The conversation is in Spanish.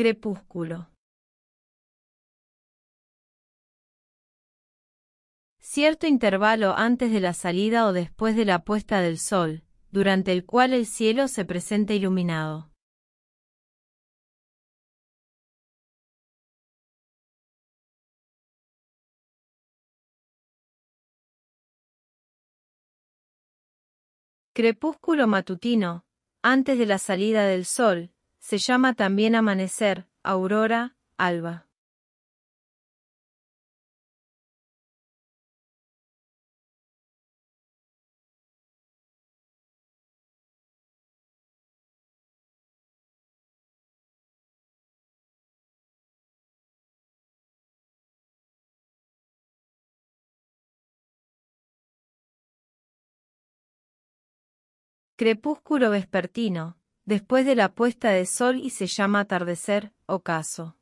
Crepúsculo. Cierto intervalo antes de la salida o después de la puesta del sol, durante el cual el cielo se presenta iluminado. Crepúsculo matutino, antes de la salida del sol, se llama también amanecer, aurora, alba. Crepúsculo vespertino, después de la puesta de sol y se llama atardecer, ocaso.